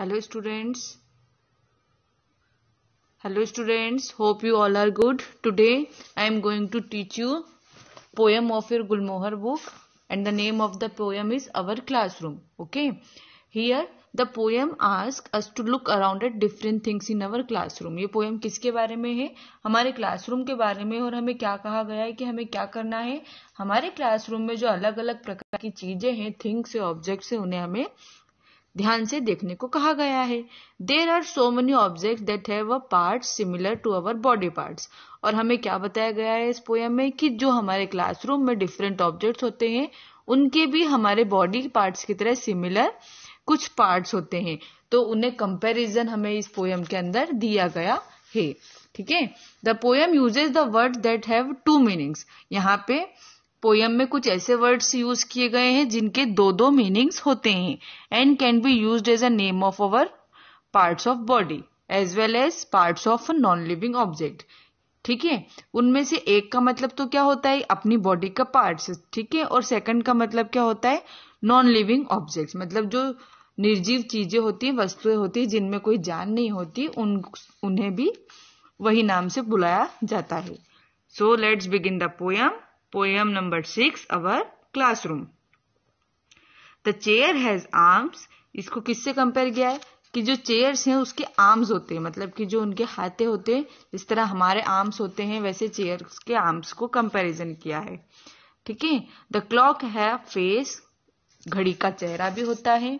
hello students hello students hope you all are good today I am going to teach you poem of your Gulmohar book and the name of the poem is our classroom okay here the poem ask us to look around at different things in our classroom ये poem किसके बारे में है हमारे classroom के बारे में और हमें क्या कहा गया है कि हमें क्या करना है हमारे क्लासरूम में जो अलग अलग प्रकार की चीजें हैं थिंग्स है ऑब्जेक्ट्स है उन्हें हमें ध्यान से देखने को कहा गया है there are so many object that have a part similar to our body parts और हमें क्या बताया गया है इस पोयम में कि जो हमारे क्लासरूम में डिफरेंट ऑब्जेक्ट्स होते हैं उनके भी हमारे बॉडी पार्ट्स की तरह सिमिलर कुछ पार्ट्स होते हैं तो उन्हें कंपैरिजन हमें इस पोयम के अंदर दिया गया है ठीक है the poem uses the word that have two meanings यहाँ पे पोयम में कुछ ऐसे वर्ड्स यूज किए गए हैं जिनके दो दो मीनिंग्स होते हैं and can be use as a name of our parts of body as well as parts of non living object ठीक है उनमें से एक का मतलब तो क्या होता है अपनी बॉडी का पार्ट्स ठीक है और सेकंड का मतलब क्या होता है नॉन लिविंग ऑब्जेक्ट्स मतलब जो निर्जीव चीजें होती हैं वस्तुएं होती है जिनमें कोई जान नहीं होती उन उन्हें भी वही नाम से बुलाया जाता है so let's begin the poem Poem number 6 Our Classroom The chair has arms इसको किससे कंपेयर किया है कि जो चेयर्स हैं उसके आर्म्स होते हैं मतलब कि जो उनके हाथे होते हैं जिस तरह हमारे आर्म्स होते हैं वैसे चेयर्स के आर्म्स को कंपैरिजन किया है ठीक है द क्लॉक है फेस घड़ी का चेहरा भी होता है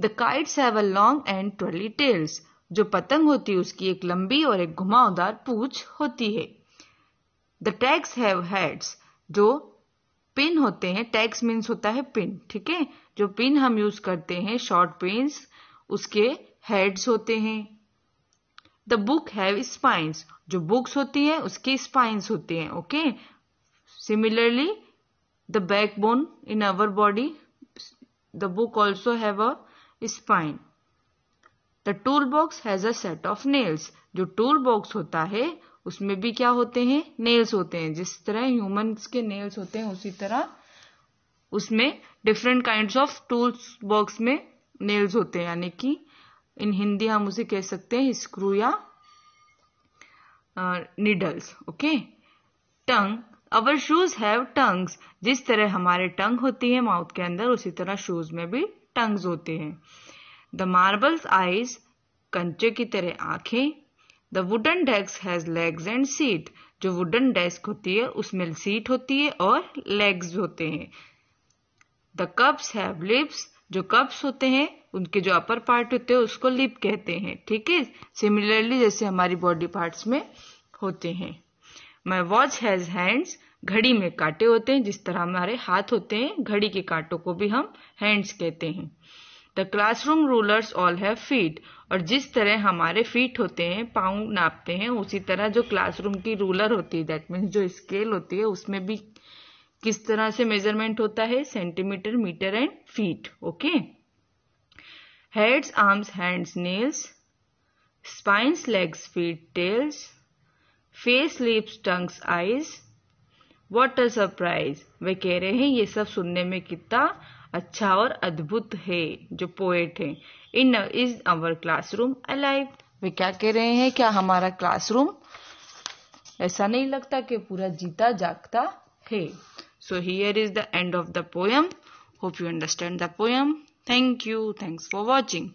the kites have a long and twirly tails जो पतंग होती है उसकी एक लंबी और एक घुमावदार पूछ होती है द टैग्स हैव हेड्स जो पिन होते हैं टैग्स मीन्स होता है पिन ठीक है जो पिन हम यूज करते हैं शॉर्ट पिन्स उसके हेड्स होते हैं द बुक हैव स्पाइंस जो बुक्स होती हैं उसके स्पाइंस होते हैं okay similarly the backbone in our body the book also have a spine the tool box has a set of nails जो टूल बॉक्स होता है उसमें भी क्या होते हैं नेल्स होते हैं जिस तरह ह्यूमंस के नेल्स होते हैं उसी तरह उसमें different kind of tools box में नेल्स होते हैं यानी कि इन हिंदी हम उसे कह सकते हैं स्क्रू या needles okay tongue our shoes have tongues जिस तरह हमारे टंग होती है माउथ के अंदर उसी तरह शूज में भी टंग्स होते हैं द मार्बल्स आईज कंचे की तरह आंखें the wooden desk has legs and seat जो वुडन डेस्क होती है उसमें सीट होती है और लेग्स होते हैं द कप्स हैव लिप्स जो कप्स होते हैं उनके जो अपर पार्ट होते हैं उसको लिप कहते हैं ठीक है सिमिलरली जैसे हमारी बॉडी पार्ट्स में होते हैं माई वॉच हैज हैंड्स घड़ी में कांटे होते हैं जिस तरह हमारे हाथ होते हैं घड़ी के कांटों को भी हम हैंड्स कहते हैं the classroom rulers all have feet और जिस तरह हमारे फीट होते हैं पाँव नापते हैं उसी तरह जो क्लासरूम की रूलर होती है दैट मीन्स जो स्केल होती है उसमें भी किस तरह से मेजरमेंट होता है centimetre metre and feet okay heads arms hands nails spines legs feet tails face lips tongues eyes a surprise वे कह रहे हैं ये सब सुनने में कितना अच्छा और अद्भुत है जो पोएट है इन इज आवर क्लासरूम अलाइव वे क्या कह रहे हैं क्या हमारा क्लासरूम ऐसा नहीं लगता कि पूरा जीता जागता है so here is the end of the poem hope you understand the poem thank you thanks for watching